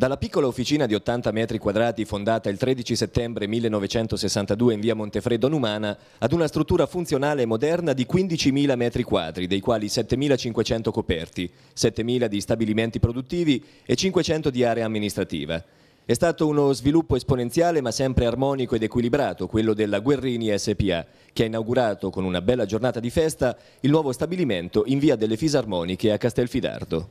Dalla piccola officina di 80 metri quadrati fondata il 13 settembre 1962 in via Montefreddo Numana ad una struttura funzionale e moderna di 15.000 metri quadri, dei quali 7.500 coperti, 7.000 di stabilimenti produttivi e 500 di area amministrativa. È stato uno sviluppo esponenziale ma sempre armonico ed equilibrato, quello della Guerrini SPA, che ha inaugurato con una bella giornata di festa il nuovo stabilimento in via delle Fisarmoniche a Castelfidardo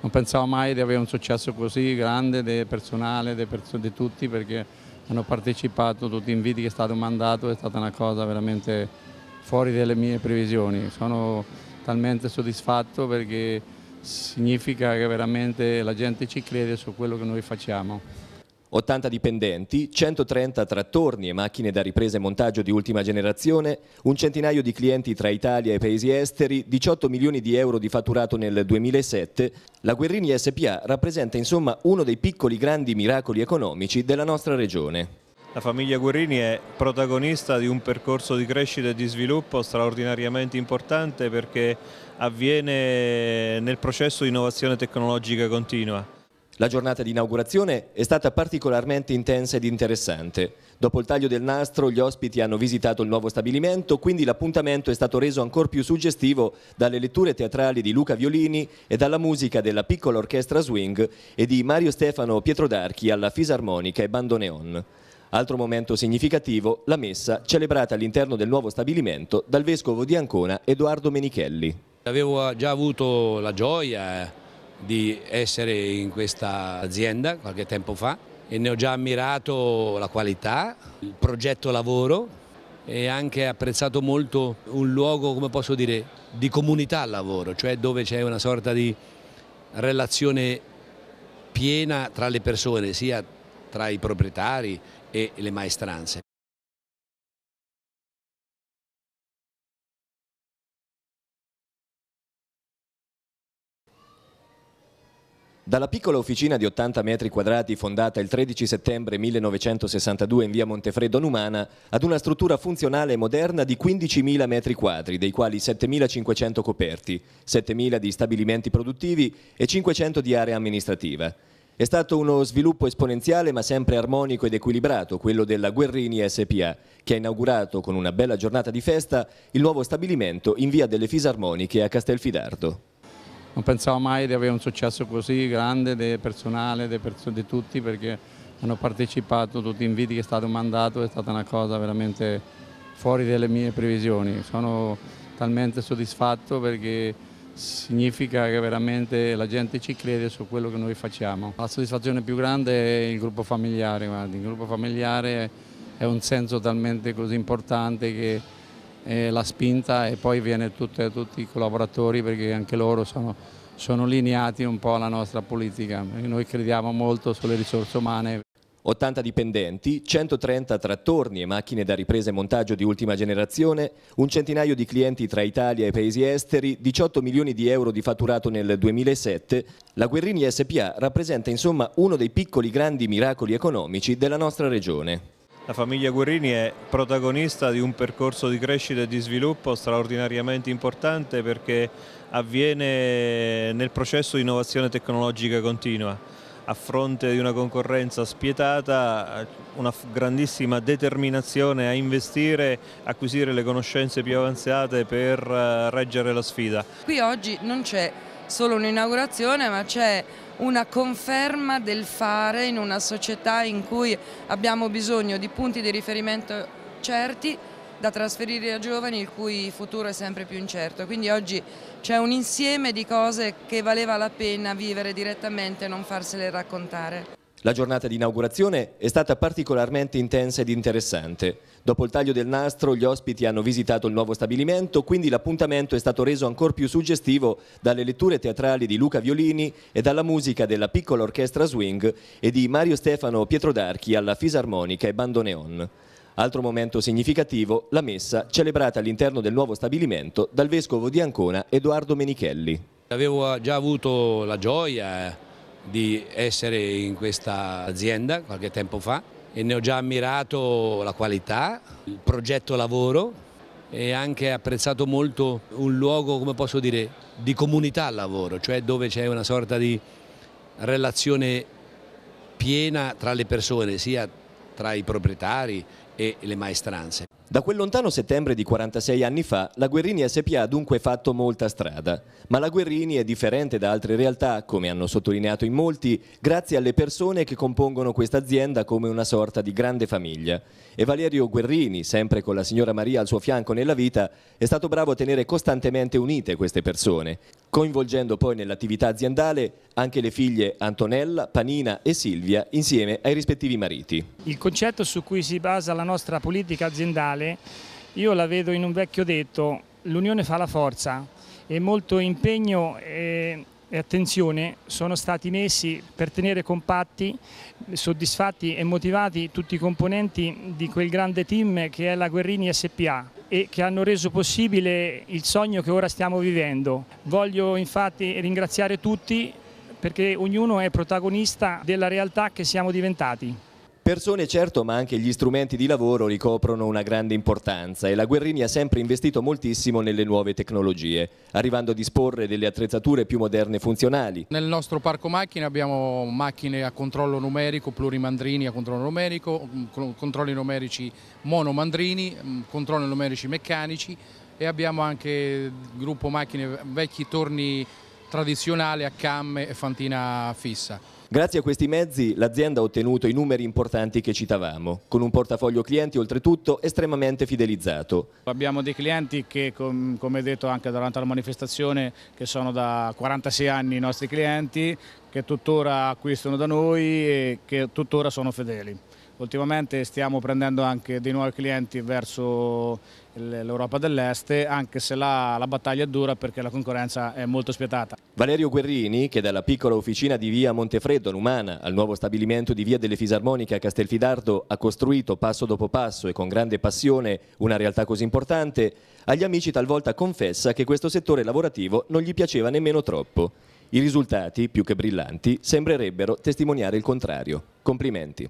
non pensavo mai di avere un successo così grande del personale, di perso tutti perché hanno partecipato tutti gli inviti che è stato mandato, è stata una cosa veramente fuori dalle mie previsioni. Sono talmente soddisfatto perché significa che veramente la gente ci crede su quello che noi facciamo. 80 dipendenti, 130 trattorni e macchine da ripresa e montaggio di ultima generazione, un centinaio di clienti tra Italia e paesi esteri, 18 milioni di euro di fatturato nel 2007, la Guerrini SPA rappresenta insomma uno dei piccoli grandi miracoli economici della nostra regione. La famiglia Guerrini è protagonista di un percorso di crescita e di sviluppo straordinariamente importante perché avviene nel processo di innovazione tecnologica continua. La giornata di inaugurazione è stata particolarmente intensa ed interessante. Dopo il taglio del nastro gli ospiti hanno visitato il nuovo stabilimento, quindi l'appuntamento è stato reso ancora più suggestivo dalle letture teatrali di Luca Violini e dalla musica della piccola orchestra swing e di Mario Stefano Pietrodarchi alla fisarmonica e bandoneon. Altro momento significativo, la messa celebrata all'interno del nuovo stabilimento dal vescovo di Ancona Edoardo Menichelli. Avevo eh, già avuto la gioia eh, di essere in questa azienda qualche tempo fa e ne ho già ammirato la qualità, il progetto lavoro e anche apprezzato molto un luogo, come posso dire, di comunità al lavoro, cioè dove c'è una sorta di relazione piena tra le persone, sia tra i proprietari e le maestranze. Dalla piccola officina di 80 metri quadrati fondata il 13 settembre 1962 in via Montefredo Numana ad una struttura funzionale e moderna di 15.000 metri quadri, dei quali 7.500 coperti, 7.000 di stabilimenti produttivi e 500 di area amministrativa. È stato uno sviluppo esponenziale ma sempre armonico ed equilibrato, quello della Guerrini SPA, che ha inaugurato con una bella giornata di festa il nuovo stabilimento in via delle Fisarmoniche a Castelfidardo non pensavo mai di avere un successo così grande del personale, de perso di tutti perché hanno partecipato tutti gli inviti che è stato mandato, è stata una cosa veramente fuori dalle mie previsioni. Sono talmente soddisfatto perché significa che veramente la gente ci crede su quello che noi facciamo. La soddisfazione più grande è il gruppo familiare, guardi. il gruppo familiare è un senso talmente così importante che eh, la spinta e poi viene tutte, tutti i collaboratori perché anche loro sono, sono lineati un po' alla nostra politica. Noi crediamo molto sulle risorse umane. 80 dipendenti, 130 trattorni e macchine da ripresa e montaggio di ultima generazione, un centinaio di clienti tra Italia e paesi esteri, 18 milioni di euro di fatturato nel 2007, la Guerrini SPA rappresenta insomma uno dei piccoli grandi miracoli economici della nostra regione. La famiglia Guerrini è protagonista di un percorso di crescita e di sviluppo straordinariamente importante perché avviene nel processo di innovazione tecnologica continua. A fronte di una concorrenza spietata, una grandissima determinazione a investire, acquisire le conoscenze più avanzate per eh, reggere la sfida. Qui oggi non c'è solo un'inaugurazione ma c'è una conferma del fare in una società in cui abbiamo bisogno di punti di riferimento certi da trasferire a giovani il cui futuro è sempre più incerto. Quindi oggi c'è un insieme di cose che valeva la pena vivere direttamente e non farsele raccontare. La giornata di inaugurazione è stata particolarmente intensa ed interessante. Dopo il taglio del nastro gli ospiti hanno visitato il nuovo stabilimento, quindi l'appuntamento è stato reso ancora più suggestivo dalle letture teatrali di Luca Violini e dalla musica della piccola orchestra swing e di Mario Stefano Pietrodarchi alla fisarmonica e bandoneon. Altro momento significativo, la messa celebrata all'interno del nuovo stabilimento dal vescovo di Ancona Edoardo Menichelli. Avevo già avuto la gioia eh, di essere in questa azienda qualche tempo fa e ne ho già ammirato la qualità, il progetto lavoro e anche apprezzato molto un luogo, come posso dire, di comunità al lavoro, cioè dove c'è una sorta di relazione piena tra le persone, sia tra i proprietari e le maestranze. Da quel lontano settembre di 46 anni fa, la Guerrini SPA ha dunque fatto molta strada, ma la Guerrini è differente da altre realtà, come hanno sottolineato in molti, grazie alle persone che compongono questa azienda come una sorta di grande famiglia. E Valerio Guerrini, sempre con la signora Maria al suo fianco nella vita, è stato bravo a tenere costantemente unite queste persone, coinvolgendo poi nell'attività aziendale anche le figlie Antonella, Panina e Silvia insieme ai rispettivi mariti. Il concetto su cui si basa la nostra politica aziendale sociale, io la vedo in un vecchio detto, l'unione fa la forza e molto impegno e, e attenzione sono stati messi per tenere compatti, soddisfatti e motivati tutti i componenti di quel grande team che è la Guerrini SPA e che hanno reso possibile il sogno che ora stiamo vivendo. Voglio infatti ringraziare tutti perché ognuno è protagonista della realtà che siamo diventati. Persone certo, ma anche gli strumenti di lavoro ricoprono una grande importanza e la Guerrini ha sempre investito moltissimo nelle nuove tecnologie, arrivando a disporre delle attrezzature più moderne e funzionali. Nel nostro parco macchine abbiamo macchine a controllo numerico, plurimandrini a controllo numerico, mm, controlli numerici monomandrini, mm, controlli numerici meccanici e abbiamo anche gruppo macchine vecchi torni tradizionali a camme e fantina fissa. Grazie a questi mezzi l'azienda ha ottenuto i numeri importanti che citavamo, con un portafoglio clienti oltretutto estremamente fidelizzato. Abbiamo dei clienti che, come detto anche durante la manifestazione, che sono da 46 anni i nostri clienti, che tuttora acquistano da noi e che tuttora sono fedeli. Ultimamente stiamo prendendo anche dei nuovi clienti verso l'Europa dell'Est, anche se la, la, battaglia è dura perché la concorrenza è molto spietata. Valerio Guerrini, che dalla piccola officina di via Montefreddo, Numana, al nuovo stabilimento di via delle Fisarmoniche a Castelfidardo, ha costruito passo dopo passo e con grande passione una realtà così importante, agli amici talvolta confessa che questo settore lavorativo non gli piaceva nemmeno troppo. I risultati, più che brillanti, sembrerebbero testimoniare il contrario. Complimenti.